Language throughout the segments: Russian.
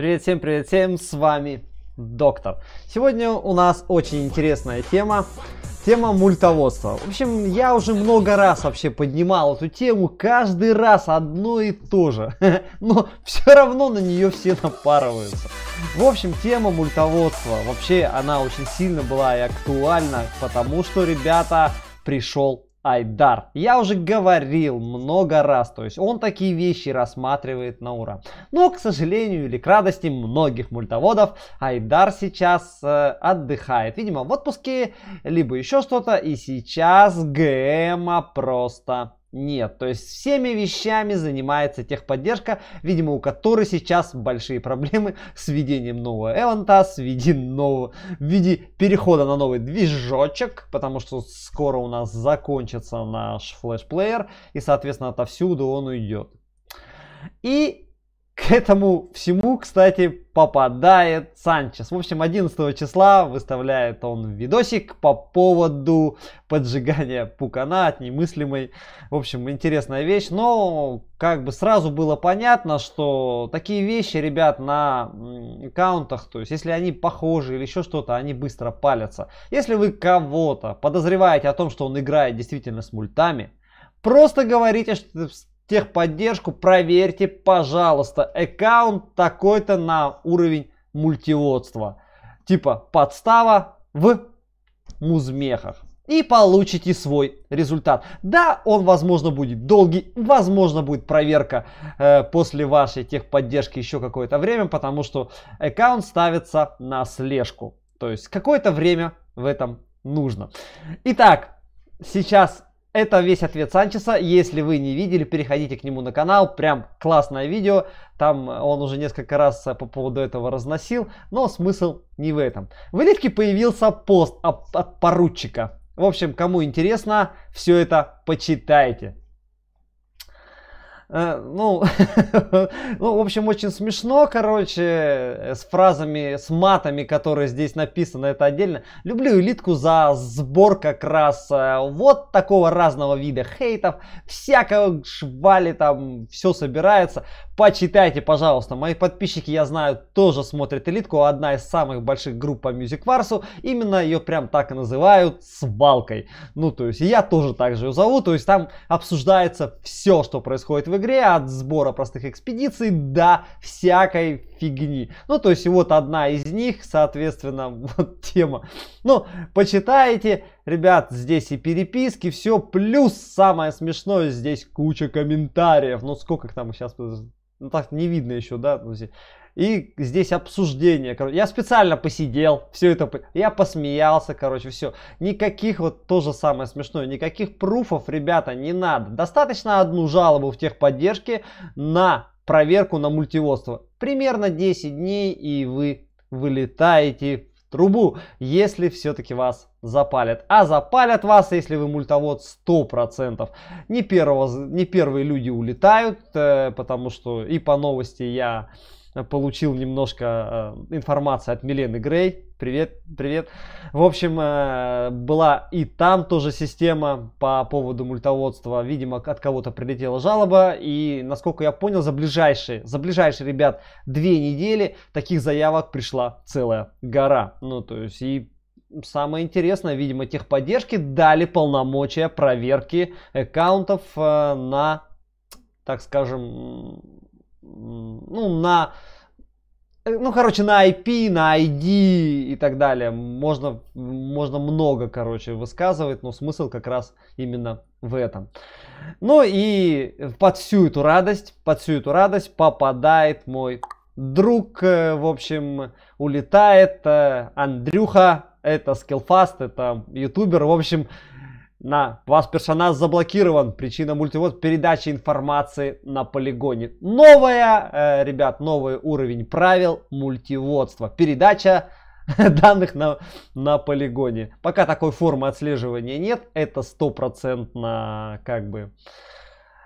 Привет всем, привет всем, с вами Доктор. Сегодня у нас очень интересная тема, тема мультоводства. В общем, я уже много раз вообще поднимал эту тему, каждый раз одно и то же, но все равно на нее все напарываются. В общем, тема мультоводства, вообще она очень сильно была и актуальна, потому что, ребята, пришел Айдар. Я уже говорил много раз, то есть он такие вещи рассматривает на ура. Но, к сожалению или к радости многих мультоводов, Айдар сейчас э, отдыхает. Видимо, в отпуске, либо еще что-то. И сейчас ГМа просто нет. То есть всеми вещами занимается техподдержка, видимо, у которой сейчас большие проблемы с введением нового эвента, с введением нового, в виде перехода на новый движочек, потому что скоро у нас закончится наш флешплеер, и, соответственно, отовсюду он уйдет. И к этому всему, кстати, попадает Санчес. В общем, 11 числа выставляет он видосик по поводу поджигания пукана от немыслимой. В общем, интересная вещь. Но как бы сразу было понятно, что такие вещи, ребят, на аккаунтах, то есть если они похожи или еще что-то, они быстро палятся. Если вы кого-то подозреваете о том, что он играет действительно с мультами, Просто говорите, что техподдержку, проверьте, пожалуйста, аккаунт такой-то на уровень мультиводства. Типа подстава в музмехах. И получите свой результат. Да, он, возможно, будет долгий, возможно, будет проверка э, после вашей техподдержки еще какое-то время, потому что аккаунт ставится на слежку. То есть какое-то время в этом нужно. Итак, сейчас это весь ответ Санчеса. Если вы не видели, переходите к нему на канал. Прям классное видео. Там э, он уже несколько раз э, по поводу этого разносил. Но смысл не в этом. В Элитке появился пост от поручика. В общем, кому интересно, все это почитайте. Э, ну, ну, в общем, очень смешно, короче, с фразами, с матами, которые здесь написаны, это отдельно. Люблю элитку за сбор как раз э, вот такого разного вида хейтов, всякого швали там, все собирается. Почитайте, пожалуйста, мои подписчики, я знаю, тоже смотрят элитку, одна из самых больших групп по Music Варсу, именно ее прям так и называют, свалкой. Ну, то есть, я тоже так же ее зову, то есть, там обсуждается все, что происходит в игре игре от сбора простых экспедиций до всякой фигни. Ну, то есть вот одна из них, соответственно, вот тема. Ну, почитайте, ребят, здесь и переписки, все, плюс самое смешное, здесь куча комментариев. Ну, сколько их там сейчас, ну, так не видно еще, да, друзья? И здесь обсуждение, короче. Я специально посидел, все это, я посмеялся, короче, все. Никаких, вот то же самое смешное, никаких пруфов, ребята, не надо. Достаточно одну жалобу в техподдержке на проверку на мультиводство. Примерно 10 дней, и вы вылетаете в трубу, если все-таки вас запалят. А запалят вас, если вы мультовод 100%. Не, первого, не первые люди улетают, э, потому что и по новости я Э, получил немножко э, информации от Милены Грей. Привет, привет. В общем, э, была и там тоже система по поводу мультоводства. Видимо, от кого-то прилетела жалоба. И, насколько я понял, за ближайшие, за ближайшие, ребят, две недели таких заявок пришла целая гора. Ну, то есть, и самое интересное, видимо, техподдержки дали полномочия проверки аккаунтов на, так скажем, ну, на, э, ну, короче, на IP, на ID и так далее. Можно, можно много, короче, высказывать, но смысл как раз именно в этом. Ну и под всю эту радость, под всю эту радость попадает мой друг, э, в общем, улетает э, Андрюха, это Skillfast, это ютубер, в общем, на вас персонаж заблокирован. Причина мультивод передачи информации на полигоне. Новая, э, ребят, новый уровень правил мультиводства. Передача данных на, на полигоне. Пока такой формы отслеживания нет. Это стопроцентно как бы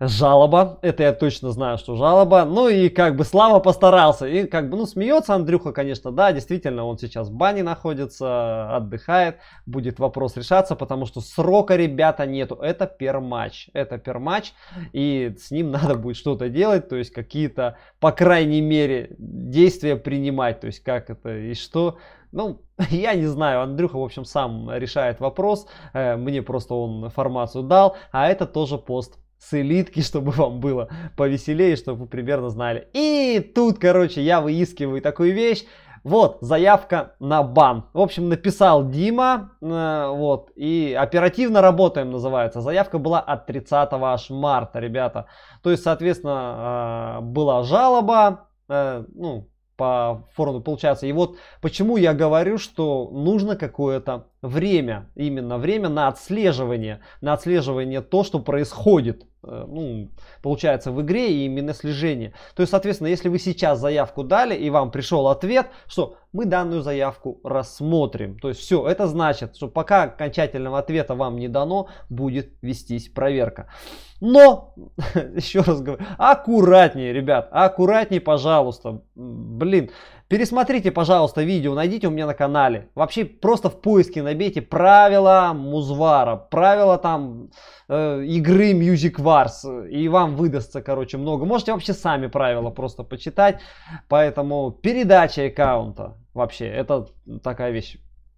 жалоба, это я точно знаю, что жалоба, ну и как бы Слава постарался, и как бы, ну смеется Андрюха, конечно, да, действительно, он сейчас в бане находится, отдыхает, будет вопрос решаться, потому что срока, ребята, нету, это перматч, это перматч, и с ним надо будет что-то делать, то есть какие-то, по крайней мере, действия принимать, то есть как это и что, ну, я не знаю, Андрюха, в общем, сам решает вопрос, э, мне просто он информацию дал, а это тоже пост с элитки, чтобы вам было повеселее, чтобы вы примерно знали. И тут, короче, я выискиваю такую вещь. Вот, заявка на бан. В общем, написал Дима, э, вот, и оперативно работаем называется. Заявка была от 30 аж марта, ребята. То есть, соответственно, э, была жалоба, э, ну, по форуму получается. И вот почему я говорю, что нужно какое-то время, именно время на отслеживание, на отслеживание то, что происходит, э, ну, получается, в игре и именно слежение. То есть, соответственно, если вы сейчас заявку дали и вам пришел ответ, что мы данную заявку рассмотрим. То есть все, это значит, что пока окончательного ответа вам не дано, будет вестись проверка. Но, еще раз говорю, аккуратнее, ребят, аккуратнее, пожалуйста. Блин, Пересмотрите, пожалуйста, видео, найдите у меня на канале. Вообще просто в поиске набейте правила музвара, правила там э, игры Music Wars. И вам выдастся, короче, много. Можете вообще сами правила просто почитать. Поэтому передача аккаунта вообще, это такая вещь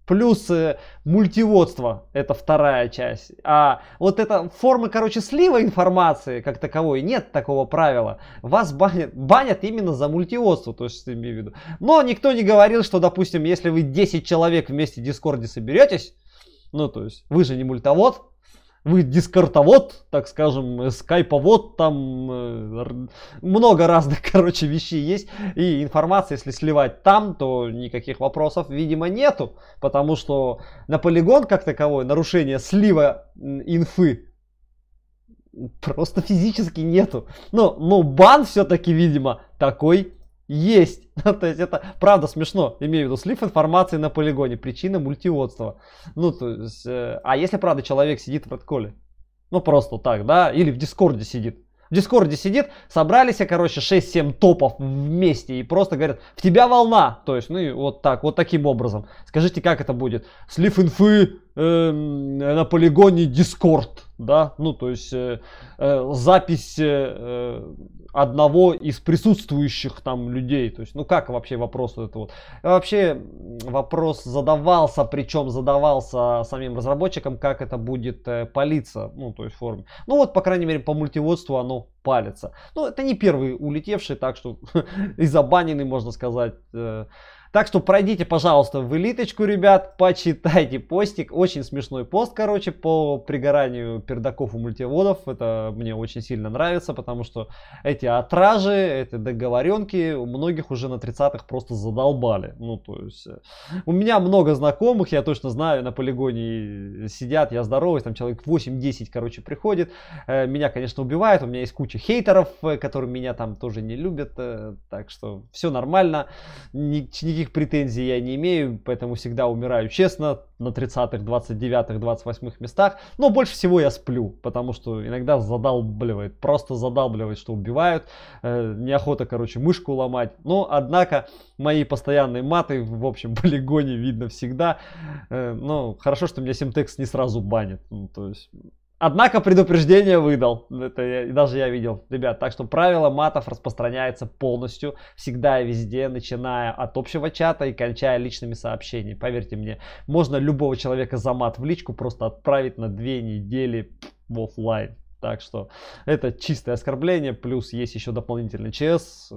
Плюс э, мультиводство, это вторая часть. А вот эта форма, короче, слива информации как таковой, нет такого правила. Вас банят, банят именно за мультиводство, то есть имею в виду. Но никто не говорил, что, допустим, если вы 10 человек вместе в Дискорде соберетесь, ну, то есть, вы же не мультовод, вы дискортовод, так скажем, э, скайповод, там э, много разных, короче, вещей есть. И информация, если сливать там, то никаких вопросов, видимо, нету. Потому что на полигон, как таковой, нарушение слива инфы просто физически нету. Но, но бан все-таки, видимо, такой есть. Ну, то есть это правда смешно, имею в виду слив информации на полигоне, причина мультиотства. Ну, то есть, э, а если правда человек сидит в редколе? Ну, просто так, да, или в дискорде сидит. В Дискорде сидит, собрались, короче, 6-7 топов вместе и просто говорят, в тебя волна. То есть, ну и вот так, вот таким образом. Скажите, как это будет? Слив инфы э, на полигоне Дискорд да, ну то есть э, э запись э, э, одного из присутствующих там людей, то есть, ну как вообще вопрос вот это вот, вообще вопрос задавался, причем задавался самим разработчикам, как это будет э, палиться, ну то есть в форме, ну вот по крайней мере по мультиводству оно палится, ну это не первый улетевший, так что и забаненный можно сказать. Э, так что пройдите, пожалуйста, в элиточку, ребят, почитайте постик. Очень смешной пост, короче, по пригоранию пердаков у мультиводов. Это мне очень сильно нравится, потому что эти отражи, эти договоренки у многих уже на 30-х просто задолбали. Ну, то есть, э, у меня много знакомых, я точно знаю, на полигоне сидят, я здоровый, там человек 8-10, короче, приходит. Э, меня, конечно, убивают, у меня есть куча хейтеров, э, которые меня там тоже не любят, так что все нормально. ни никаких претензий я не имею, поэтому всегда умираю честно на 30-х, 29-х, 28-х местах. Но больше всего я сплю, потому что иногда задалбливает, просто задалбливает, что убивают. Э, неохота, короче, мышку ломать. Но, однако, мои постоянные маты в общем полигоне видно всегда. Э, но хорошо, что меня Симтекс не сразу банит. Ну, то есть Однако предупреждение выдал. Это я, даже я видел, ребят. Так что правило матов распространяется полностью, всегда и везде, начиная от общего чата и кончая личными сообщениями. Поверьте мне, можно любого человека за мат в личку просто отправить на две недели в офлайн. Так что это чистое оскорбление, плюс есть еще дополнительный ЧС,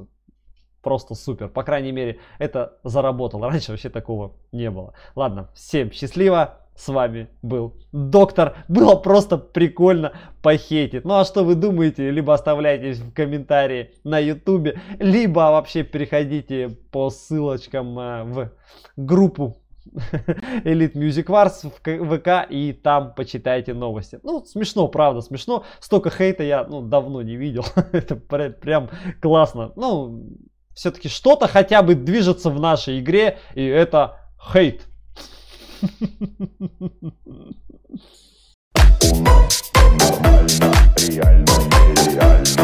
просто супер. По крайней мере, это заработало. Раньше вообще такого не было. Ладно, всем счастливо с вами был доктор. Было просто прикольно похейтить. Ну а что вы думаете? Либо оставляйте в комментарии на ютубе, либо вообще переходите по ссылочкам э, в группу Elite Music Wars в ВК и там почитайте новости. Ну, смешно, правда, смешно. Столько хейта я ну, давно не видел. Это прям классно. Ну, все-таки что-то хотя бы движется в нашей игре, и это хейт. Uno, alma, y y alma.